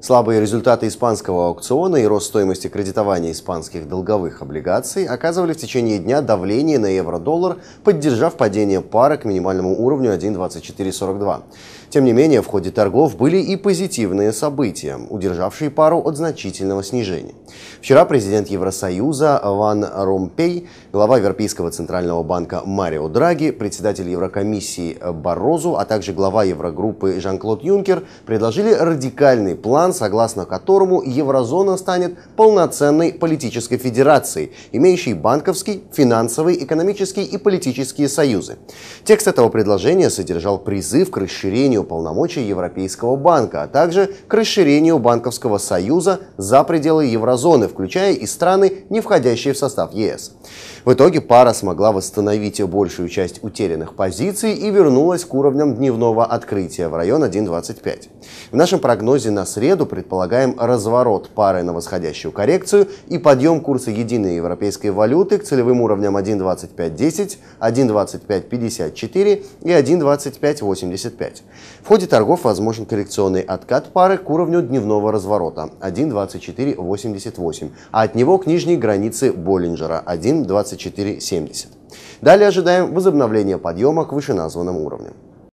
Слабые результаты испанского аукциона и рост стоимости кредитования испанских долговых облигаций оказывали в течение дня давление на евро-доллар, поддержав падение пары к минимальному уровню 1.2442. Тем не менее, в ходе торгов были и позитивные события, удержавшие пару от значительного снижения. Вчера президент Евросоюза Ван Ромпей, глава Европейского центрального банка Марио Драги, председатель Еврокомиссии Барозу, а также глава Еврогруппы Жан-Клод Юнкер предложили радикальный план план, согласно которому еврозона станет полноценной политической федерацией, имеющей банковский, финансовый, экономический и политические союзы. Текст этого предложения содержал призыв к расширению полномочий Европейского банка, а также к расширению банковского союза за пределы еврозоны, включая и страны, не входящие в состав ЕС. В итоге пара смогла восстановить большую часть утерянных позиций и вернулась к уровням дневного открытия в район 1.25. В нашем прогнозе на среду среду предполагаем разворот пары на восходящую коррекцию и подъем курса единой европейской валюты к целевым уровням 1.2510, 1.2554 и 1.2585. В ходе торгов возможен коррекционный откат пары к уровню дневного разворота 1.2488, а от него к нижней границе Боллинджера 1.2470. Далее ожидаем возобновления подъема к вышеназванным уровням.